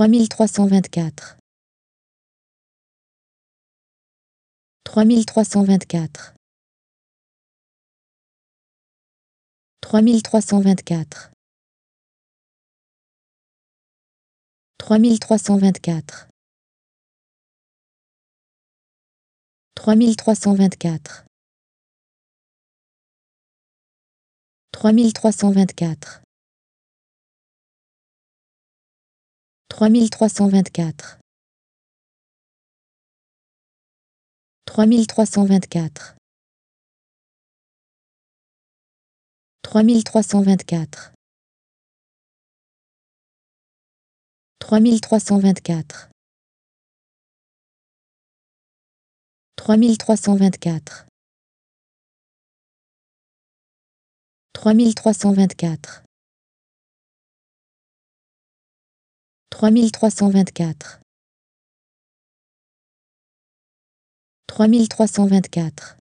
3324 3324 3324 3324 3324 3324 3324 3324 3324 3324 3324 3324 3324 3324